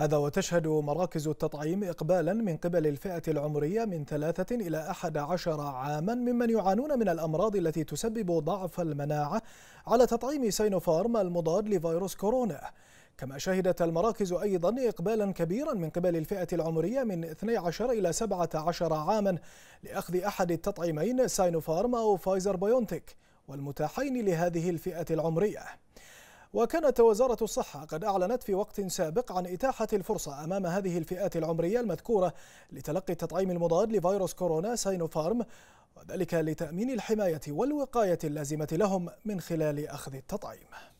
هذا وتشهد مراكز التطعيم إقبالا من قبل الفئة العمرية من ثلاثة إلى 11 عاما ممن يعانون من الأمراض التي تسبب ضعف المناعة على تطعيم سينوفارم المضاد لفيروس كورونا كما شهدت المراكز أيضا إقبالا كبيرا من قبل الفئة العمرية من 12 إلى 17 عاما لأخذ أحد التطعيمين ساينوفارم أو فايزر بيونتك والمتاحين لهذه الفئة العمرية وكانت وزارة الصحة قد أعلنت في وقت سابق عن إتاحة الفرصة أمام هذه الفئات العمرية المذكورة لتلقي التطعيم المضاد لفيروس كورونا ساينوفارم وذلك لتأمين الحماية والوقاية اللازمة لهم من خلال أخذ التطعيم